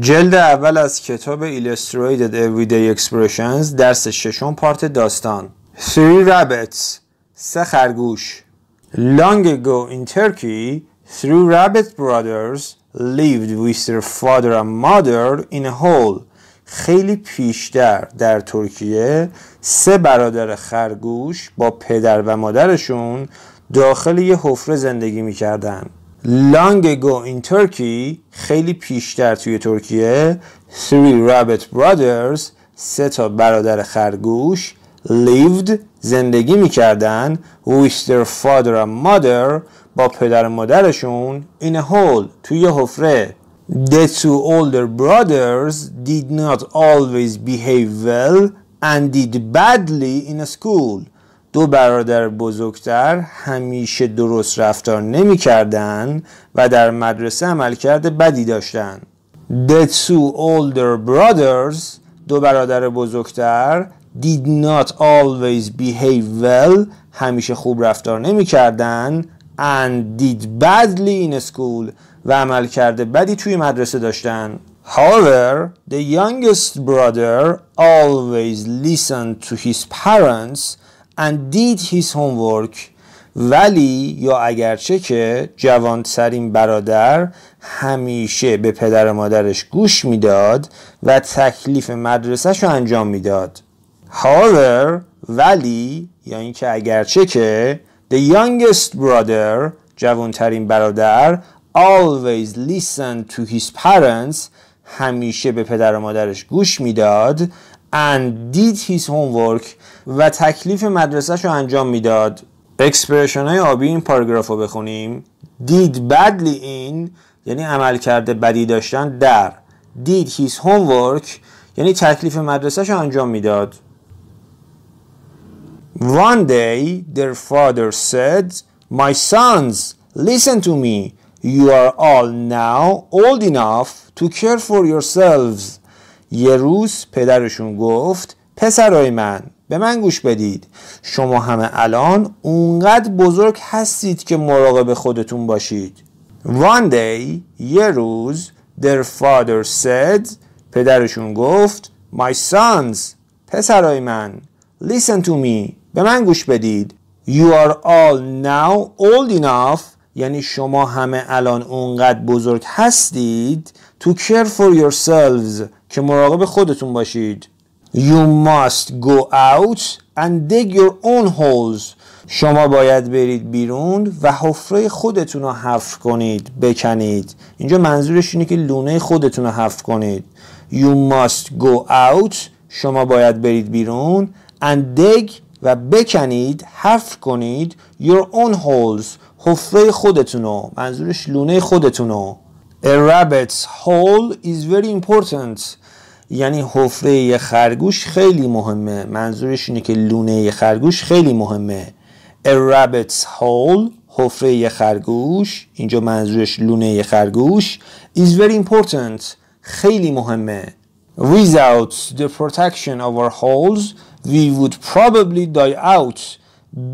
جلد اول از کتاب Illustrated Everyday Expressions درس ششم پارت داستان Three rabbits سه خرگوش Long ago in Turkey three rabbit brothers lived with their father and mother in a hole خیلی پیشتر در ترکیه سه برادر خرگوش با پدر و مادرشون داخل یه حفره زندگی میکردن long ago in Turkey خیلی پیشتر توی ترکیه three rabbit brothers سه تا برادر خرگوش lived زندگی میکردن with their father and mother با پدر و مادرشون in a hole توی حفره The two older brothers did not always behave well and did badly in school دو برادر بزرگتر همیشه درست رفتار نمی کردن و در مدرسه عملکرد بدی داشتند. The two older brothers دو برادر بزرگتر did not always behave well همیشه خوب رفتار نمی کردن and did badly in school و عمل کرده بدی توی مدرسه داشتن However, the youngest brother always listened to his parents and did his homework ولی یا اگرچه که جوانترین برادر همیشه به پدر و مادرش گوش میداد و تکلیف مدرسهش رو انجام میداد however ولی یا اینکه اگرچه که the youngest brother جوانترین برادر always listened to his parents همیشه به پدر و مادرش گوش میداد and did his homework و تکلیف مدرسهش رو انجام میداد اکسپریشن های آبی این پاراگراف رو بخونیم did badly این یعنی عمل کرده بدی داشتن در did his homework یعنی تکلیف مدرسهش رو انجام میداد One day their father said My sons listen to me You are all now old enough to care for yourselves یه روز پدرشون گفت پسرای من به من گوش بدید شما همه الان اونقدر بزرگ هستید که مراقب خودتون باشید One day یه روز their father said پدرشون گفت My sons پسرای من Listen to me به من گوش بدید You are all now old enough یعنی شما همه الان اونقدر بزرگ هستید To care for yourselves که مراقب خودتون باشید You must go out and dig your own holes شما باید برید بیرون و حفره خودتون رو حفر کنید بکنید اینجا منظورش اینه که لونه خودتونو رو حفر کنید You must go out شما باید برید بیرون and dig و بکنید حفر کنید your own holes حفره خودتونو رو منظورش لونه خودتون A rabbit's hole is very important یعنی حفره خرگوش خیلی مهمه منظورش اینه که لونه خرگوش خیلی مهمه A rabbit's hole حفره خرگوش اینجا منظورش لونه خرگوش is very important خیلی مهمه Without the protection of our holes we would probably die out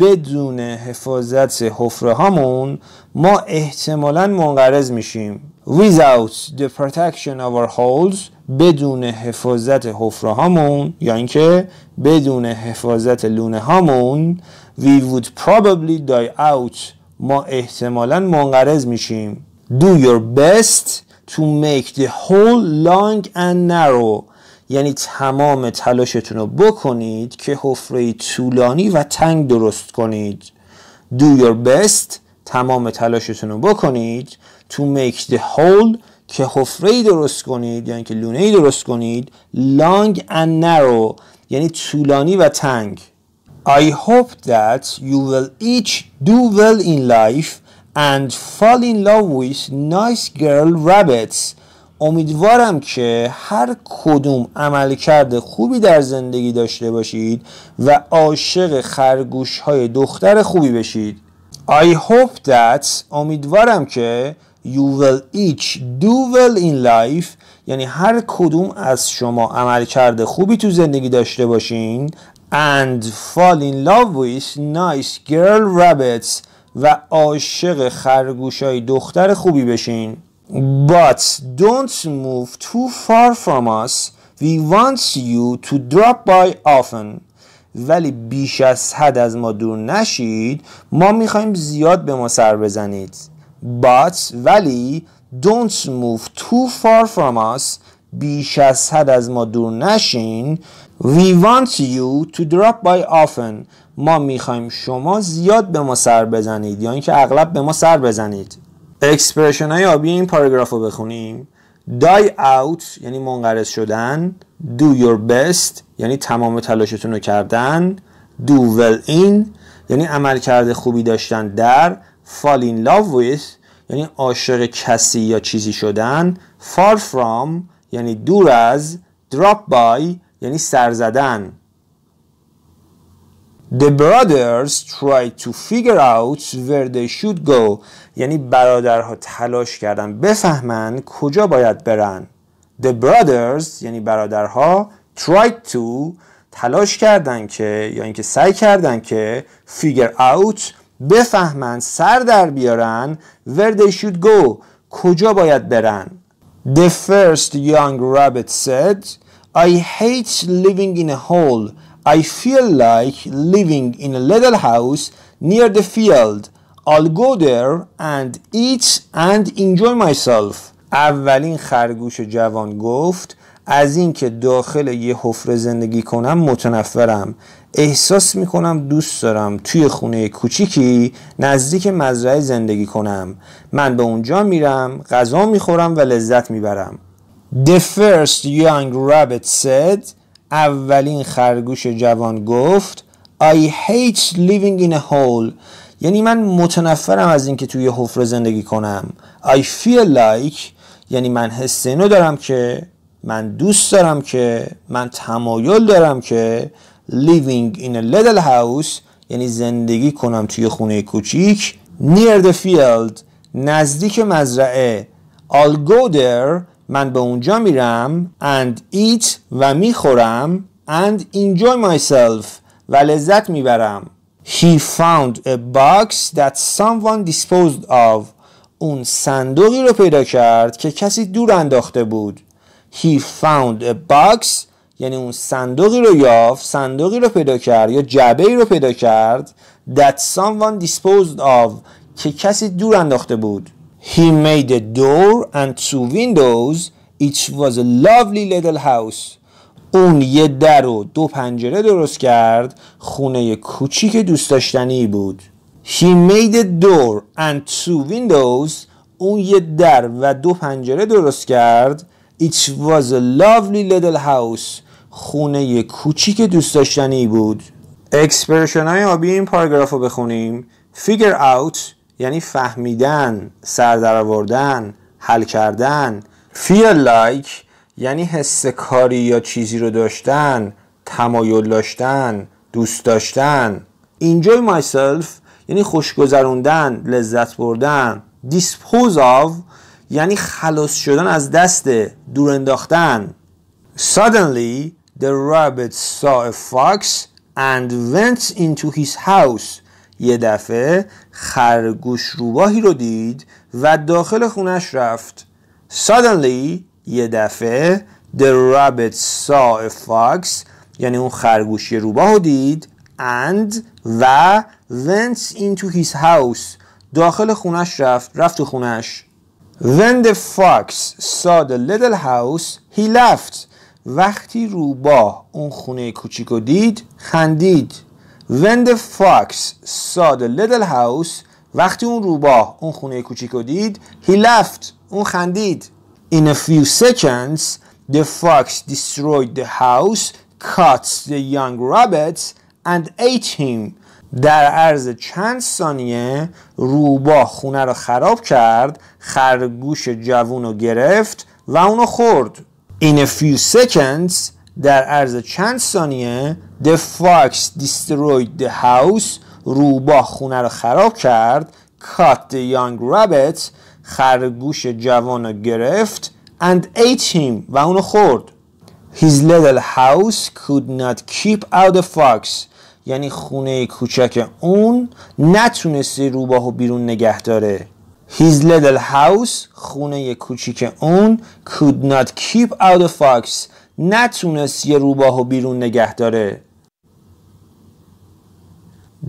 بدون حفاظت حفره هامون ما احتمالا منقرض میشیم without the protection of our holes بدون حفاظت حفره هامون یا اینکه بدون حفاظت لونه هامون we would probably die out ما احتمالا منقرض میشیم do your best to make the hole long and narrow یعنی تمام تلاشتون رو بکنید که حفره طولانی و تنگ درست کنید do your best تمام تلاشتون رو بکنید to make the hole که حفره درست کنید یعنی که لونه درست کنید long and narrow یعنی طولانی و تنگ I hope that you will each do well in life and fall in love with nice girl rabbits امیدوارم که هر کدوم کرده خوبی در زندگی داشته باشید و عاشق خرگوش های دختر خوبی بشید I hope that امیدوارم که you will each do well in life یعنی هر کدوم از شما کرده خوبی تو زندگی داشته باشین and fall in love with nice girl rabbits و عاشق خرگوش های دختر خوبی بشین But don't move too far from us. We want you to drop by often. ولی بیش از حد از ما دور نشید ما میخوایم زیاد به ما سر بزنید but ولی don't move too far from us بیش از حد از ما دور نشین we want you to drop by often ما میخوایم شما زیاد به ما سر بزنید یا اینکه اغلب به ما سر بزنید اکسپرشن های آبی این پاراگراف رو بخونیم die out یعنی منقرض شدن do your best یعنی تمام تلاشتون رو کردن do well in یعنی کرده خوبی داشتن در fall in love with یعنی عاشق کسی یا چیزی شدن far from یعنی دور از drop by یعنی سر زدن The brothers try to figure out where they should go یعنی برادرها تلاش کردن بفهمن کجا باید برن The brothers یعنی برادرها try to تلاش کردن که یا اینکه سعی کردن که figure out بفهمن سر در بیارن where they should go کجا باید برن The first young rabbit said I hate living in a hole I feel like living in a little house near the field. I'll go there and eat and enjoy myself. اولین خرگوش جوان گفت از اینکه داخل یه حفره زندگی کنم متنفرم احساس می کنم دوست دارم توی خونه کوچیکی نزدیک مزرعه زندگی کنم من به اونجا میرم غذا می خورم و لذت می برم The first young rabbit said اولین خرگوش جوان گفت I hate living in a hole یعنی من متنفرم از اینکه توی حفره زندگی کنم I feel like یعنی من حس اینو دارم که من دوست دارم که من تمایل دارم که living in a little house یعنی زندگی کنم توی خونه کوچیک near the field نزدیک مزرعه I'll go there من به اونجا میرم and eat و میخورم and enjoy myself و لذت میبرم He found a box that someone disposed of اون صندوقی رو پیدا کرد که کسی دور انداخته بود He found a box یعنی اون صندوقی رو یافت صندوقی رو پیدا کرد یا جعبه ای رو پیدا کرد that someone disposed of که کسی دور انداخته بود He made a door and two windows. It was a lovely little house. اون یه در و دو پنجره درست کرد خونه کوچیک دوست داشتنی بود He made a door and two windows اون یه در و دو پنجره درست کرد It was a lovely little house خونه کوچیک دوست داشتنی بود اکسپرشن های آبی این پاراگراف رو بخونیم Figure out یعنی فهمیدن سر حل کردن feel like یعنی حس کاری یا چیزی رو داشتن تمایل داشتن دوست داشتن enjoy myself یعنی خوشگذروندن لذت بردن dispose of یعنی خلاص شدن از دست دور انداختن suddenly the rabbit saw a fox and went into his house یه دفعه خرگوش روباهی رو دید و داخل خونش رفت suddenly یه دفعه the rabbit saw a fox یعنی اون خرگوش روباه رو دید and و went into his house داخل خونش رفت رفت تو خونش When the fox saw the little house he laughed وقتی روباه اون خونه کوچیکو دید خندید When the fox saw the little house وقتی اون روباه اون خونه کوچیک رو دید he laughed اون خندید in a few seconds the fox destroyed the house caught the young rabbit and ate him در عرض چند ثانیه روباه خونه رو خراب کرد خرگوش جوون رو گرفت و اونو خورد in a few seconds در عرض چند ثانیه The Fox Destroyed the House روباه خونه رو خراب کرد Cut the Young Rabbit خرگوش جوان رو گرفت And ate him و اونو خورد His little house could not keep out the fox یعنی خونه کوچک اون نتونسته روباهو بیرون نگه داره His little house خونه کوچیک اون could not keep out the fox نتونست یه و بیرون نگه داره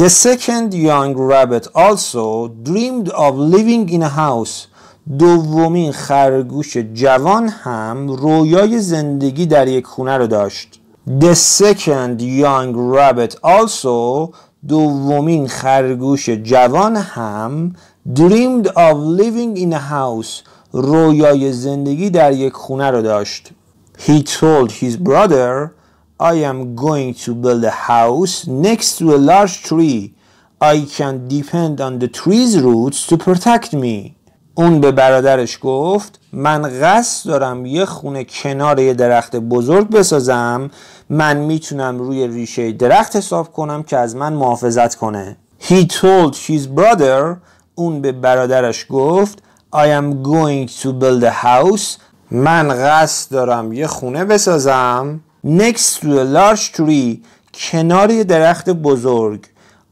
The second young rabbit also dreamed of living in a house دومین خرگوش جوان هم رویای زندگی در یک خونه رو داشت The second young rabbit also دومین خرگوش جوان هم dreamed of living in a house رویای زندگی در یک خونه رو داشت He told his brother, I am going to build a house next to a large tree. I can depend on the tree's roots to protect me. اون به برادرش گفت من قصد دارم یه خونه کنار یه درخت بزرگ بسازم من میتونم روی ریشه درخت حساب کنم که از من محافظت کنه He told his brother اون به برادرش گفت I am going to build a house من قصد دارم یه خونه بسازم next to a large tree کنار یه درخت بزرگ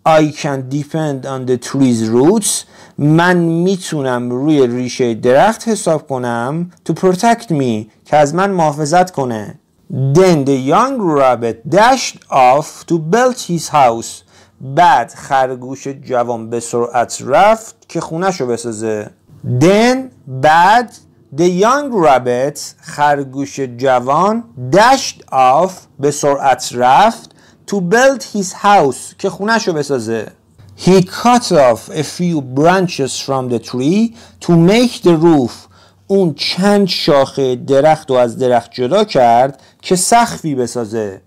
I can depend on the tree's roots من میتونم روی ریشه درخت حساب کنم to protect me که از من محافظت کنه Then the young rabbit dashed off to build his house بعد خرگوش جوان به سرعت رفت که خونه شو بسازه Then بعد The young rabbit خرگوش جوان dashed off به سرعت رفت to build his house که خونش رو بسازه He cut off a few branches from the tree to make the roof اون چند شاخه درخت رو از درخت جدا کرد که سخفی بسازه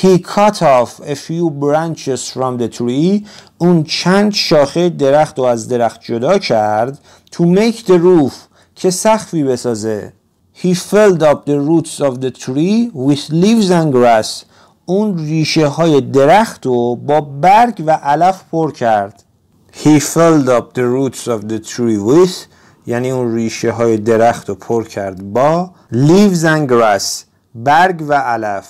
He cut off a few branches from the tree اون چند شاخه درخت رو از درخت جدا کرد to make the roof که سخفی بسازه He filled up the roots of the tree with leaves and grass اون ریشه های درخت رو با برگ و علف پر کرد He filled up the roots of the tree with یعنی اون ریشه های درخت رو پر کرد با leaves and grass برگ و علف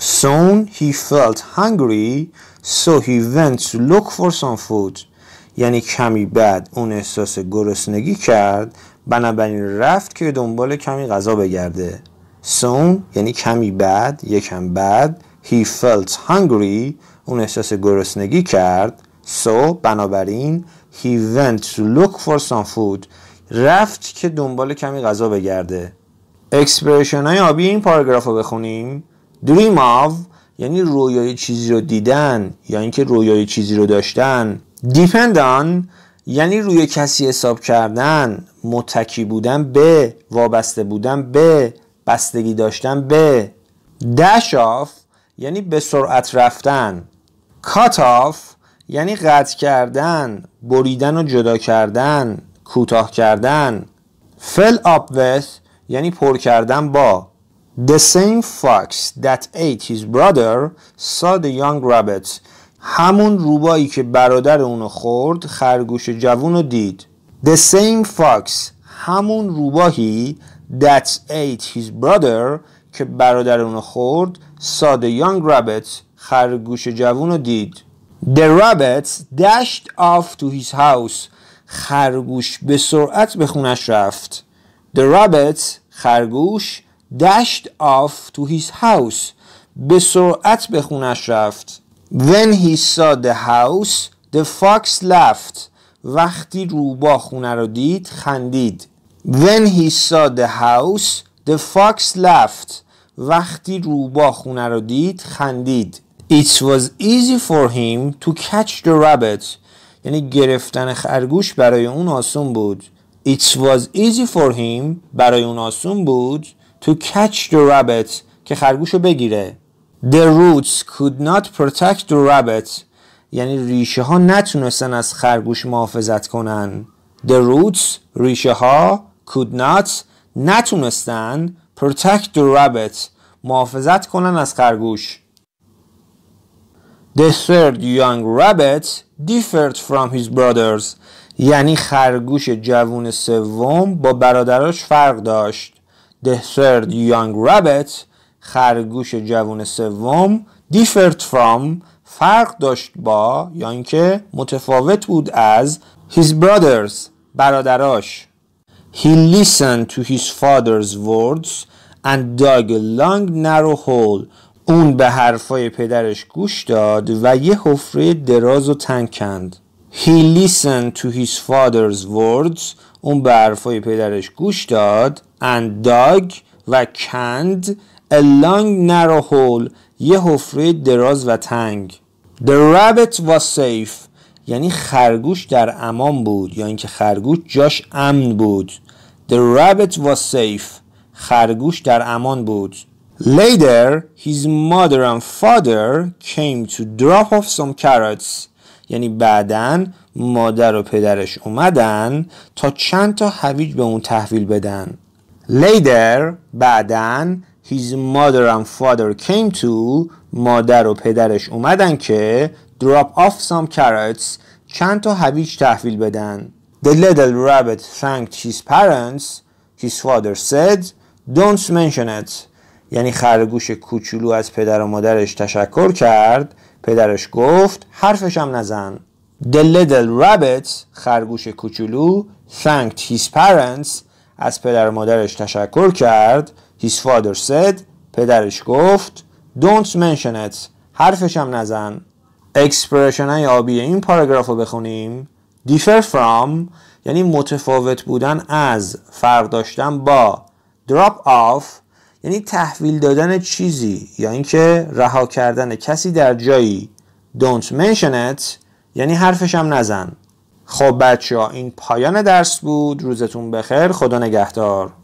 Soon he felt hungry so he went to look for some food یعنی کمی بعد اون احساس گرسنگی کرد بنابراین رفت که دنبال کمی غذا بگرده soon یعنی کمی بعد یکم بعد he felt hungry اون احساس گرسنگی کرد so بنابراین he went to look for some food رفت که دنبال کمی غذا بگرده اکسپریشن های آبی این پاراگراف رو بخونیم dream of یعنی رویای چیزی رو دیدن یا اینکه رویای چیزی رو داشتن depend on یعنی روی کسی حساب کردن متکی بودن به وابسته بودن به بستگی داشتن به دش آف یعنی به سرعت رفتن کات آف یعنی قطع کردن بریدن و جدا کردن کوتاه کردن فل آپ with یعنی پر کردن با The same fox that ate his brother saw the young rabbit همون روبایی که برادر اونو خورد خرگوش جوون رو دید The same fox همون روباهی that ate his brother که برادر اونو خورد saw the young rabbit خرگوش جوون رو دید The rabbit dashed off to his house خرگوش به سرعت به خونش رفت The rabbit خرگوش dashed off to his house به سرعت به خونش رفت When he saw the house the fox laughed وقتی روبا خونه رو دید خندید When he saw the house the fox laughed وقتی روبا خونه رو دید خندید It was easy for him to catch the rabbit یعنی گرفتن خرگوش برای اون آسون بود It was easy for him برای اون آسون بود to catch the rabbit که خرگوش رو بگیره The roots could not protect the rabbit یعنی ریشه ها نتونستن از خرگوش محافظت کنن The roots ریشه ها could not نتونستن protect the rabbit محافظت کنن از خرگوش The third young rabbit differed from his brothers یعنی خرگوش جوون سوم با برادراش فرق داشت The third young rabbit خرگوش جوون سوم differed from فرق داشت با یا اینکه متفاوت بود از his brothers برادراش he listened to his father's words and dug a long narrow hole اون به حرفای پدرش گوش داد و یه حفره دراز و تنگ کند he listened to his father's words اون به حرفای پدرش گوش داد and dug و کند a long narrow hole یه حفره دراز و تنگ The rabbit was safe یعنی خرگوش در امان بود یا یعنی اینکه خرگوش جاش امن بود The rabbit was safe خرگوش در امان بود Later his mother and father came to drop off some carrots یعنی بعدا مادر و پدرش اومدن تا چند تا هویج به اون تحویل بدن Later بعدا his mother and father came to مادر و پدرش اومدن که drop off some carrots چند تا هویج تحویل بدن The little rabbit thanked his parents His father said Don't mention it یعنی خرگوش کوچولو از پدر و مادرش تشکر کرد پدرش گفت حرفش هم نزن The little rabbit خرگوش کوچولو thanked his parents از پدر و مادرش تشکر کرد His father said پدرش گفت Don't mention it حرفش هم نزن اکسپرشن های آبی این پاراگراف رو بخونیم differ from یعنی متفاوت بودن از فرق داشتن با drop off یعنی تحویل دادن چیزی یا اینکه رها کردن کسی در جایی don't mention it یعنی حرفش هم نزن خب بچه ها این پایان درس بود روزتون بخیر خدا نگهدار